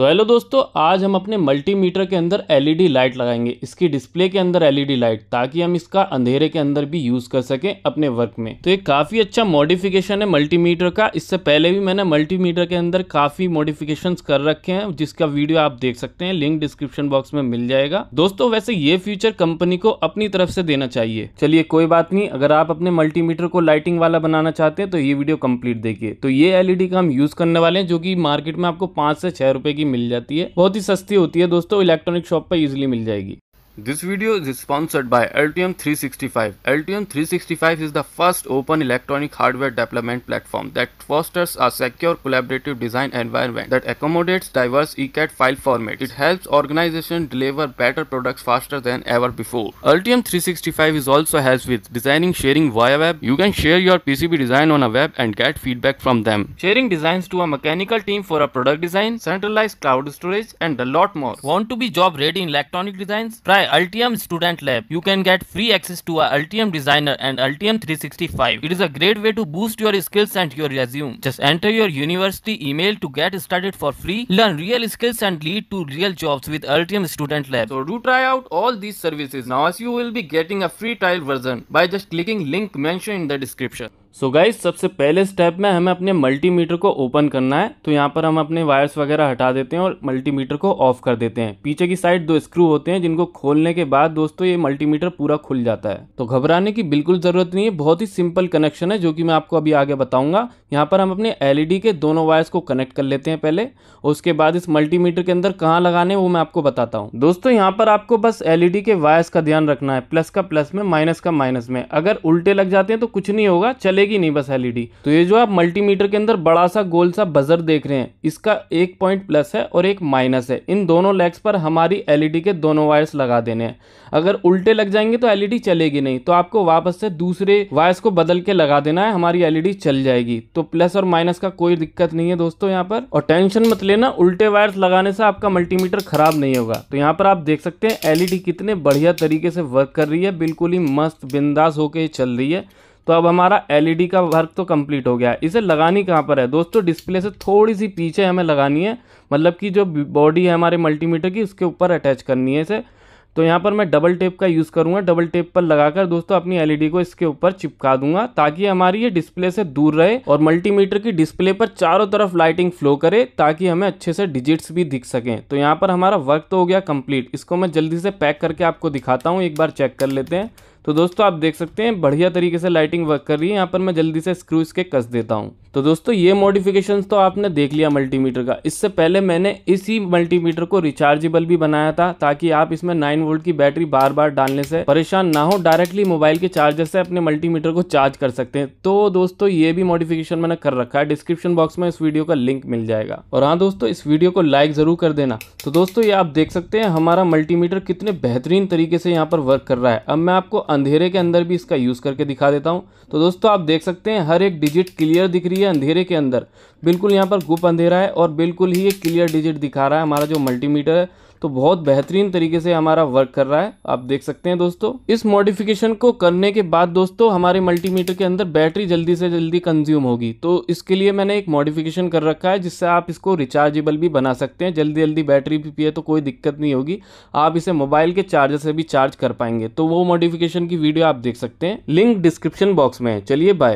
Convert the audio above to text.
तो हेलो दोस्तों आज हम अपने मल्टीमीटर के अंदर एलईडी लाइट लगाएंगे इसकी डिस्प्ले के अंदर एलईडी लाइट ताकि हम इसका अंधेरे के अंदर भी यूज कर सकें अपने वर्क में तो ये काफी अच्छा मॉडिफिकेशन है मल्टीमीटर का इससे पहले भी मैंने मल्टीमीटर के अंदर काफी मॉडिफिकेशन कर रखे हैं जिसका वीडियो आप देख सकते हैं लिंक डिस्क्रिप्शन बॉक्स में मिल जाएगा दोस्तों वैसे ये फ्यूचर कंपनी को अपनी तरफ से देना चाहिए चलिए कोई बात नहीं अगर आप अपने मल्टीमीटर को लाइटिंग वाला बनाना चाहते हैं तो ये वीडियो कम्प्लीट देखिए तो ये एलईडी का हम यूज करने वाले हैं जो की मार्केट में आपको पांच से छह रुपए की मिल जाती है बहुत ही सस्ती होती है दोस्तों इलेक्ट्रॉनिक शॉप पर ईजिली मिल जाएगी This video is sponsored by Altium 365. Altium 365 is the first open electronic hardware development platform that fosters a secure collaborative design environment that accommodates diverse ECAD file formats. It helps organizations deliver better products faster than ever before. Altium 365 is also helps with designing sharing via web. You can share your PCB design on a web and get feedback from them. Sharing designs to a mechanical team for a product design, centralized cloud storage and a lot more. Want to be job ready in electronic designs? Try Altium Student Lab, you can get free access to Altium Designer and Altium 365. It is a great way to boost your skills and your resume. Just enter your university email to get started for free, learn real skills and lead to real jobs with Altium Student Lab. So do try out all these services now as you will be getting a free trial version by just clicking link mentioned in the description. So so guys सबसे पहले step में हमें अपने multimeter को open करना है तो यहाँ पर हम अपने वायर्स वगैरह हटा देते हैं और मल्टीमीटर को ऑफ कर देते हैं पीछे की साइड दो स्क्रू होते हैं जिनको खोलने के बाद दोस्तों ये मल्टीमीटर पूरा खुल जाता है तो घबराने की बिल्कुल ज़रूरत नहीं है बहुत ही सिंपल कनेक्शन है जो कि मैं आपको अभी आगे बताऊंगा यहाँ पर हम अपने एलईडी e के दोनों वायर्स को कनेक्ट कर लेते हैं पहले उसके बाद इस मल्टीमीटर के अंदर कहाँ लगाने वो मैं आपको बताता हूँ दोस्तों यहाँ पर आपको बस एलईडी e के वायर्स का ध्यान रखना है प्लस का प्लस में माइनस का माइनस में अगर उल्टे लग जाते हैं तो कुछ नहीं होगा चले जलेगी नहीं बस एलईडी e तो ये जो आप मल्टीमीटर के अंदर बड़ा सा गोल सा बजर देख रहे हैं इसका एक पॉइंट प्लस है और एक माइनस है इन दोनों लेग्स पर हमारी एलईडी e के दोनों वायर्स लगा देने हैं अगर उल्टे लग जाएंगे तो एलईडी e चलेगी नहीं तो आपको वापस से दूसरे वायर्स को बदल के लगा देना है हमारी एलईडी चल जाएगी तो प्लस और माइनस का कोई दिक्कत नहीं है दोस्तों यहाँ पर और टेंशन मत लेना उल्टे वायर्स लगाने से आपका मल्टीमीटर खराब नहीं होगा तो यहाँ पर आप देख सकते हैं एलईडी कितने बढ़िया तरीके से वर्क कर रही है बिल्कुल ही मस्त बिंदास होके चल रही है तो अब हमारा एलईडी e का वर्क तो कंप्लीट हो गया है इसे लगानी कहाँ पर है दोस्तों डिस्प्ले से थोड़ी सी पीछे हमें लगानी है मतलब कि जो बॉडी है हमारे मल्टीमीटर की उसके ऊपर अटैच करनी है इसे तो यहाँ पर मैं डबल टेप का यूज़ करूँगा डबल टेप पर लगाकर दोस्तों अपनी एलईडी e को इसके ऊपर चिपका दूंगा ताकि हमारी ये डिस्प्ले से दूर रहे और मल्टीमीटर की डिस्प्ले पर चारों तरफ लाइटिंग फ्लो करे ताकि हमें अच्छे से डिजिट्स भी दिख सकें तो यहाँ पर हमारा वर्क तो हो गया कंप्लीट इसको मैं जल्दी से पैक करके आपको दिखाता हूँ एक बार चेक कर लेते हैं तो दोस्तों आप देख सकते हैं बढ़िया तरीके से लाइटिंग वर्क कर रही है यहाँ पर मैं जल्दी से स्क्रू इसके कस देता हूँ तो दोस्तों ये मॉडिफिकेशंस तो आपने देख लिया मल्टीमीटर का इससे पहले मैंने इसी मल्टीमीटर को रिचार्जेबल भी बनाया था ताकि आप इसमें नाइन वोल्ट की बैटरी बार बार डालने से परेशान ना हो डायरेक्टली मोबाइल के चार्जर से अपने मल्टीमीटर को चार्ज कर सकते हैं तो दोस्तों ये भी मॉडिफिकेशन मैंने कर रखा है डिस्क्रिप्शन बॉक्स में इस वीडियो का लिंक मिल जाएगा और हाँ दोस्तों इस वीडियो को लाइक जरूर कर देना तो दोस्तों ये आप देख सकते हैं हमारा मल्टीमीटर कितने बेहतरीन तरीके से यहाँ पर वर्क कर रहा है अब मैं आपको अंधेरे के अंदर भी इसका यूज़ करके दिखा देता हूँ तो दोस्तों आप देख सकते हैं हर एक डिजिट क्लियर दिख रही है अंधेरे के अंदर बिल्कुल यहाँ पर गुप अंधेरा है और बिल्कुल ही ये क्लियर डिजिट दिखा रहा है हमारा जो मल्टीमीटर है तो बहुत बेहतरीन तरीके से हमारा वर्क कर रहा है आप देख सकते हैं दोस्तों इस मॉडिफिकेशन को करने के बाद दोस्तों हमारे मल्टीमीटर के अंदर बैटरी जल्दी से जल्दी कंज्यूम होगी तो इसके लिए मैंने एक मॉडिफिकेशन कर रखा है जिससे आप इसको रिचार्जेबल भी बना सकते हैं जल्दी जल्दी बैटरी भी पिए तो कोई दिक्कत नहीं होगी आप इसे मोबाइल के चार्जर से भी चार्ज कर पाएंगे तो वो मॉडिफिकेशन की वीडियो आप देख सकते हैं लिंक डिस्क्रिप्शन बॉक्स में चलिए बाय